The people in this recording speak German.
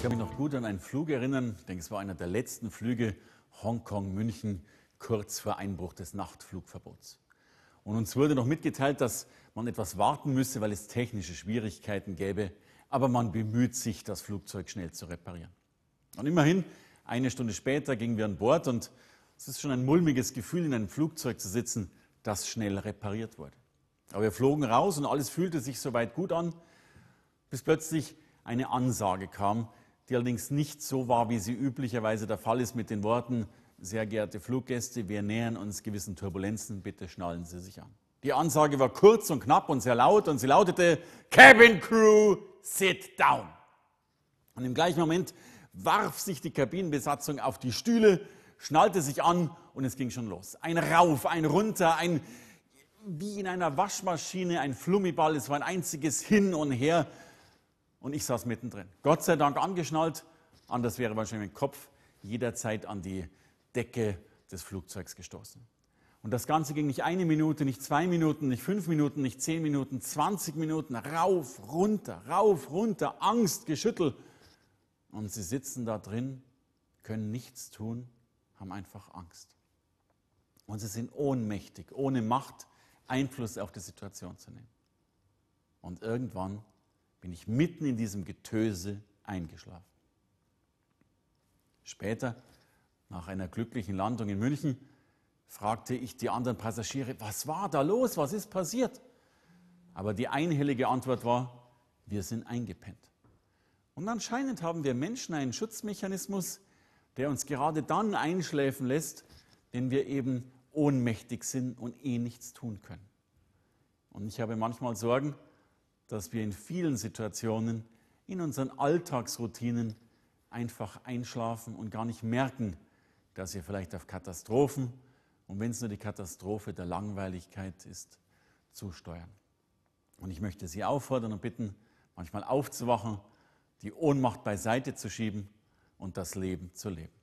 Ich kann mich noch gut an einen Flug erinnern. Ich denke, es war einer der letzten Flüge Hongkong-München, kurz vor Einbruch des Nachtflugverbots. Und uns wurde noch mitgeteilt, dass man etwas warten müsse, weil es technische Schwierigkeiten gäbe. Aber man bemüht sich, das Flugzeug schnell zu reparieren. Und immerhin, eine Stunde später gingen wir an Bord und es ist schon ein mulmiges Gefühl, in einem Flugzeug zu sitzen, das schnell repariert wurde. Aber wir flogen raus und alles fühlte sich soweit gut an, bis plötzlich eine Ansage kam, die allerdings nicht so war, wie sie üblicherweise der Fall ist, mit den Worten, sehr geehrte Fluggäste, wir nähern uns gewissen Turbulenzen, bitte schnallen Sie sich an. Die Ansage war kurz und knapp und sehr laut und sie lautete, Cabin Crew, sit down. Und im gleichen Moment warf sich die Kabinenbesatzung auf die Stühle, schnallte sich an und es ging schon los. Ein rauf, ein runter, ein wie in einer Waschmaschine, ein Flummiball, es war ein einziges Hin und Her und ich saß mittendrin. Gott sei Dank angeschnallt, anders wäre wahrscheinlich mein Kopf jederzeit an die Decke des Flugzeugs gestoßen. Und das Ganze ging nicht eine Minute, nicht zwei Minuten, nicht fünf Minuten, nicht zehn Minuten, 20 Minuten, rauf, runter, rauf, runter, Angst, Geschüttel. Und sie sitzen da drin, können nichts tun, haben einfach Angst. Und sie sind ohnmächtig, ohne Macht, Einfluss auf die Situation zu nehmen. Und irgendwann bin ich mitten in diesem Getöse eingeschlafen. Später, nach einer glücklichen Landung in München, fragte ich die anderen Passagiere, was war da los, was ist passiert? Aber die einhellige Antwort war, wir sind eingepennt. Und anscheinend haben wir Menschen einen Schutzmechanismus, der uns gerade dann einschläfen lässt, wenn wir eben ohnmächtig sind und eh nichts tun können. Und ich habe manchmal Sorgen, dass wir in vielen Situationen, in unseren Alltagsroutinen einfach einschlafen und gar nicht merken, dass wir vielleicht auf Katastrophen und wenn es nur die Katastrophe der Langweiligkeit ist, zusteuern. Und ich möchte Sie auffordern und bitten, manchmal aufzuwachen, die Ohnmacht beiseite zu schieben und das Leben zu leben.